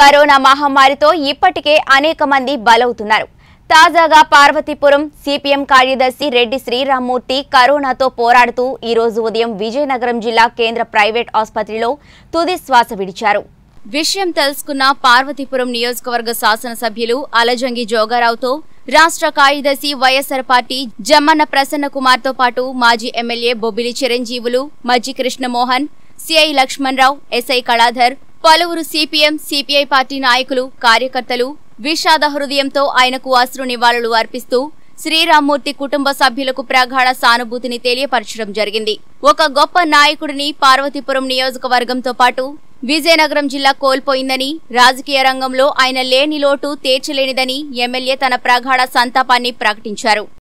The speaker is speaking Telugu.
కరోనా మహమ్మారితో ఇప్పటికే అనేక మంది బలవుతున్నారు తాజాగా పార్వతీపురం సిపిఎం కార్యదర్శి రెడ్డి శ్రీరామ్మూర్తి కరోనాతో పోరాడుతూ ఈరోజు ఉదయం విజయనగరం జిల్లా కేంద్ర ప్రైవేట్ ఆసుపత్రిలో తుది శ్వాస విడిచారు విషయం తెలుసుకున్న పార్వతీపురం నియోజకవర్గ శాసనసభ్యులు అలజంగి జోగారావుతో రాష్ట్ర కార్యదర్శి వైఎస్సార్ పార్టీ జమ్మన్న ప్రసన్న కుమార్తో పాటు మాజీ MLA Bobbili Chiranjeevulu Majji Krishnamohan CI Lakshmana Rao SI Kaladhar పలువురు సిపిఎం సిపిఐ పార్టీ నాయకులు కార్యకర్తలు విషాద హృదయంతో ఆయనకు అశ్రు నివాళులు అర్పిస్తూ శ్రీరామ్మూర్తి కుటుంబ సభ్యులకు ప్రగాఢ సానుభూతిని తెలియపరచడం జరిగింది ఒక గొప్ప నాయకుడిని పార్వతీపురం నియోజకవర్గంతో పాటు విజయనగరం జిల్లా కోల్పోయిందని రాజకీయ రంగంలో ఆయన లేని లోటు తీర్చలేనిదని ఎమ్మెల్యే తన ప్రగాఢ సంతాపాన్ని ప్రకటించారు